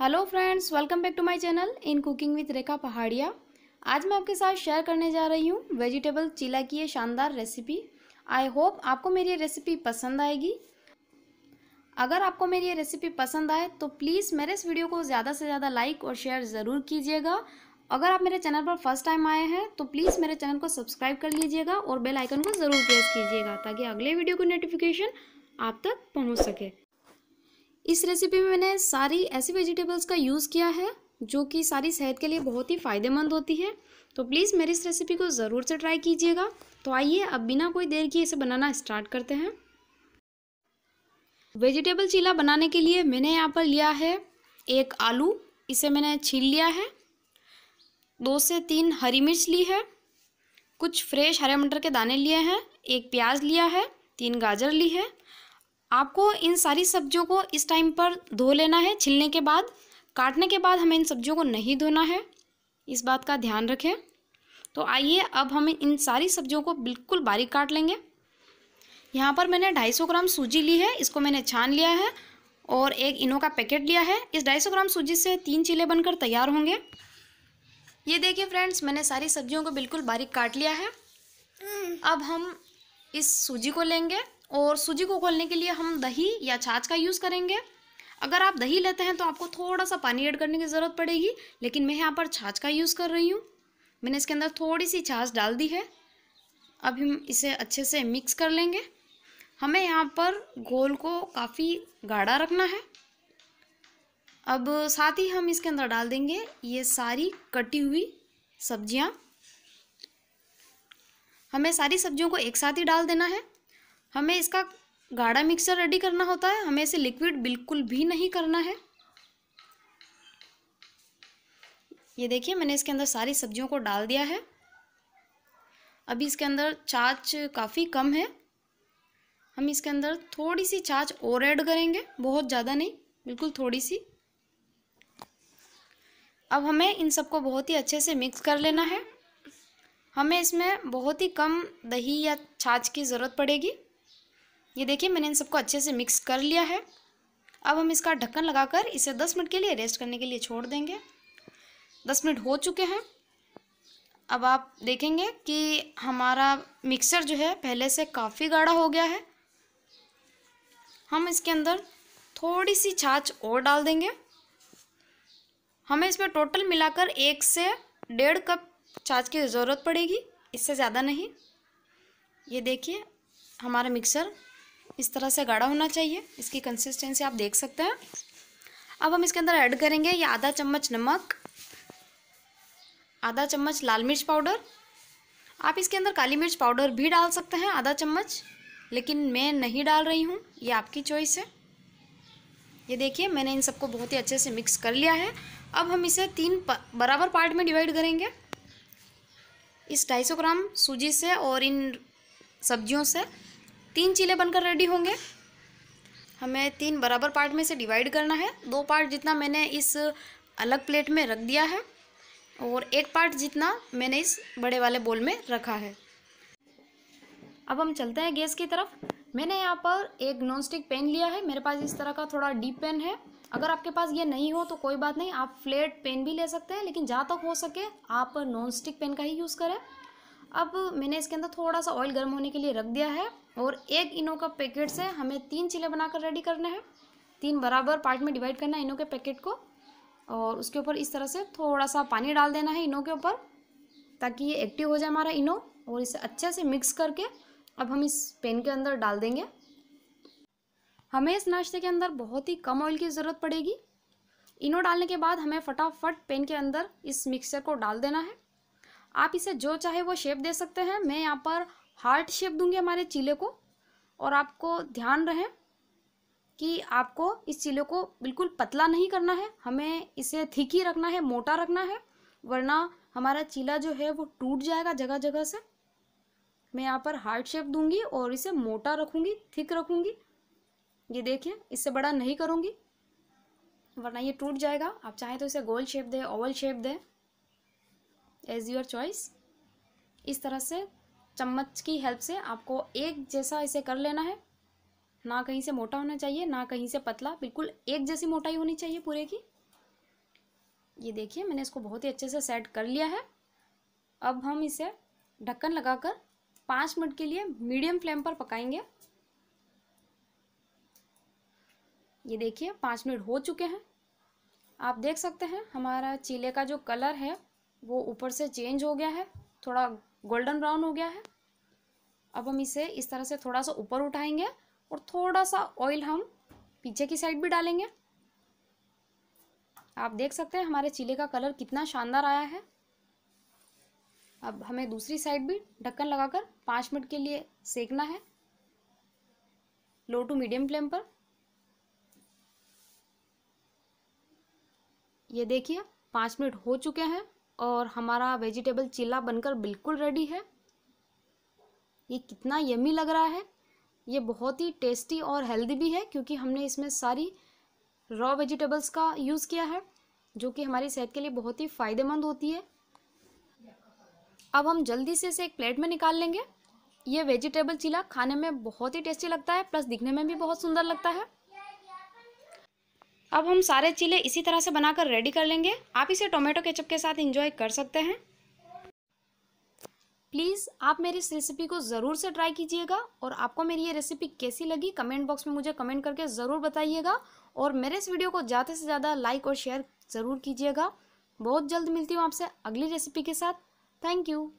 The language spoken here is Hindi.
hello friends welcome back to my channel in cooking with Rekha Pahadia आज मैं आपके साथ शेयर करने जा रही हूँ वेजिटेबल चिला की ये शानदार रेसिपी आई होप आपको मेरी ये रेसिपी पसंद आएगी अगर आपको मेरी ये रेसिपी पसंद आए तो प्लीज़ मेरे इस वीडियो को ज़्यादा से ज़्यादा लाइक और शेयर ज़रूर कीजिएगा अगर आप मेरे चैनल पर फर्स्ट टाइम आए हैं तो प्लीज़ मेरे चैनल को सब्सक्राइब कर लीजिएगा और बेलाइकन को ज़रूर प्रेस कीजिएगा ताकि अगले वीडियो की नोटिफिकेशन आप तक पहुँच सके इस रेसिपी में मैंने सारी ऐसी वेजिटेबल्स का यूज़ किया है जो कि सारी सेहत के लिए बहुत ही फ़ायदेमंद होती है तो प्लीज़ मेरी इस रेसिपी को ज़रूर से ट्राई कीजिएगा तो आइए अब बिना कोई देर किए इसे बनाना स्टार्ट करते हैं वेजिटेबल चीला बनाने के लिए मैंने यहाँ पर लिया है एक आलू इसे मैंने छील लिया है दो से तीन हरी मिर्च ली है कुछ फ्रेश हरे मटर के दाने लिए हैं एक प्याज लिया है तीन गाजर ली है आपको इन सारी सब्जियों को इस टाइम पर धो लेना है छिलने के बाद काटने के बाद हमें इन सब्जियों को नहीं धोना है इस बात का ध्यान रखें तो आइए अब हम इन सारी सब्जियों को बिल्कुल बारीक काट लेंगे यहाँ पर मैंने 250 ग्राम सूजी ली है इसको मैंने छान लिया है और एक इनो का पैकेट लिया है इस 250 ग्राम सूजी से तीन चीले बनकर तैयार होंगे ये देखिए फ्रेंड्स मैंने सारी सब्जियों को बिल्कुल बारीक काट लिया है अब हम इस सूजी को लेंगे और सूजी को खोलने के लिए हम दही या छाछ का यूज़ करेंगे अगर आप दही लेते हैं तो आपको थोड़ा सा पानी ऐड करने की ज़रूरत पड़ेगी लेकिन मैं यहाँ पर छाछ का यूज़ कर रही हूँ मैंने इसके अंदर थोड़ी सी छाछ डाल दी है अब हम इसे अच्छे से मिक्स कर लेंगे हमें यहाँ पर घोल को काफ़ी गाढ़ा रखना है अब साथ ही हम इसके अंदर डाल देंगे ये सारी कटी हुई सब्जियाँ हमें सारी सब्जियों को एक साथ ही डाल देना है हमें इसका गाढ़ा मिक्सर रेडी करना होता है हमें इसे लिक्विड बिल्कुल भी नहीं करना है ये देखिए मैंने इसके अंदर सारी सब्जियों को डाल दिया है अभी इसके अंदर छाछ काफ़ी कम है हम इसके अंदर थोड़ी सी छाछ और ऐड करेंगे बहुत ज़्यादा नहीं बिल्कुल थोड़ी सी अब हमें इन सबको बहुत ही अच्छे से मिक्स कर लेना है हमें इसमें बहुत ही कम दही या छाछ की ज़रूरत पड़ेगी ये देखिए मैंने इन सबको अच्छे से मिक्स कर लिया है अब हम इसका ढक्कन लगाकर इसे 10 मिनट के लिए रेस्ट करने के लिए छोड़ देंगे 10 मिनट हो चुके हैं अब आप देखेंगे कि हमारा मिक्सर जो है पहले से काफ़ी गाढ़ा हो गया है हम इसके अंदर थोड़ी सी छाछ और डाल देंगे हमें इसमें टोटल मिलाकर एक से डेढ़ कप छाछ की ज़रूरत पड़ेगी इससे ज़्यादा नहीं ये देखिए हमारा मिक्सर इस तरह से गाढ़ा होना चाहिए इसकी कंसिस्टेंसी आप देख सकते हैं अब हम इसके अंदर ऐड करेंगे ये आधा चम्मच नमक आधा चम्मच लाल मिर्च पाउडर आप इसके अंदर काली मिर्च पाउडर भी डाल सकते हैं आधा चम्मच लेकिन मैं नहीं डाल रही हूँ ये आपकी चॉइस है ये देखिए मैंने इन सबको बहुत ही अच्छे से मिक्स कर लिया है अब हम इसे तीन बराबर पार्ट में डिवाइड करेंगे इस सौ ग्राम सूजी से और इन सब्जियों से तीन चीले बनकर रेडी होंगे हमें तीन बराबर पार्ट में से डिवाइड करना है दो पार्ट जितना मैंने इस अलग प्लेट में रख दिया है और एक पार्ट जितना मैंने इस बड़े वाले बोल में रखा है अब हम चलते हैं गैस की तरफ मैंने यहाँ पर एक नॉन स्टिक पेन लिया है मेरे पास इस तरह का थोड़ा डीप पेन है अगर आपके पास ये नहीं हो तो कोई बात नहीं आप फ्लेट पेन भी ले सकते हैं लेकिन जहाँ तक हो सके आप नॉन स्टिक पेन का ही यूज़ करें अब मैंने इसके अंदर थोड़ा सा ऑयल गर्म होने के लिए रख दिया है और एक इनो का पैकेट से हमें तीन चिले बनाकर रेडी करना है तीन बराबर पार्ट में डिवाइड करना है इनो के पैकेट को और उसके ऊपर इस तरह से थोड़ा सा पानी डाल देना है इनो के ऊपर ताकि ये एक्टिव हो जाए हमारा इनो और इसे अच्छे से मिक्स करके अब हम इस पेन के अंदर डाल देंगे हमें इस नाश्ते के अंदर बहुत ही कम ऑयल की ज़रूरत पड़ेगी इनो डालने के बाद हमें फटाफट पेन के अंदर इस मिक्सचर को डाल देना है आप इसे जो चाहे वो शेप दे सकते हैं मैं यहाँ पर हार्ट शेप दूंगी हमारे चीले को और आपको ध्यान रहे कि आपको इस चीले को बिल्कुल पतला नहीं करना है हमें इसे थिक ही रखना है मोटा रखना है वरना हमारा चीला जो है वो टूट जाएगा जगह जगह से मैं यहाँ पर हार्ट शेप दूंगी और इसे मोटा रखूँगी थिक रखूँगी ये देखिए इससे बड़ा नहीं करूँगी वरना ये टूट जाएगा आप चाहें तो इसे गोल शेप दें ओवल शेप दें एज योर चॉइस इस तरह से चम्मच की हेल्प से आपको एक जैसा इसे कर लेना है ना कहीं से मोटा होना चाहिए ना कहीं से पतला बिल्कुल एक जैसी मोटाई होनी चाहिए पूरे की ये देखिए मैंने इसको बहुत ही अच्छे से सेट कर लिया है अब हम इसे ढक्कन लगाकर पाँच मिनट के लिए मीडियम फ्लेम पर पकाएंगे ये देखिए पाँच मिनट हो चुके हैं आप देख सकते हैं हमारा चीले का जो कलर है वो ऊपर से चेंज हो गया है थोड़ा गोल्डन ब्राउन हो गया है अब हम इसे इस तरह से थोड़ा सा ऊपर उठाएंगे और थोड़ा सा ऑयल हम पीछे की साइड भी डालेंगे आप देख सकते हैं हमारे चिले का कलर कितना शानदार आया है अब हमें दूसरी साइड भी ढक्कन लगाकर पाँच मिनट के लिए सेकना है लो टू मीडियम फ्लेम पर ये देखिए पाँच मिनट हो चुके हैं और हमारा वेजिटेबल चिल्ला बनकर बिल्कुल रेडी है ये कितना यमी लग रहा है ये बहुत ही टेस्टी और हेल्दी भी है क्योंकि हमने इसमें सारी रॉ वेजिटेबल्स का यूज़ किया है जो कि हमारी सेहत के लिए बहुत ही फ़ायदेमंद होती है अब हम जल्दी से इसे एक प्लेट में निकाल लेंगे ये वेजिटेबल चिल्ला खाने में बहुत ही टेस्टी लगता है प्लस दिखने में भी बहुत सुंदर लगता है अब हम सारे चिले इसी तरह से बनाकर रेडी कर लेंगे आप इसे टोमेटो केचप के साथ इंजॉय कर सकते हैं प्लीज़ आप मेरी इस रेसिपी को ज़रूर से ट्राई कीजिएगा और आपको मेरी ये रेसिपी कैसी लगी कमेंट बॉक्स में मुझे कमेंट करके ज़रूर बताइएगा और मेरे इस वीडियो को ज़्यादा से ज़्यादा लाइक और शेयर ज़रूर कीजिएगा बहुत जल्द मिलती हूँ आपसे अगली रेसिपी के साथ थैंक यू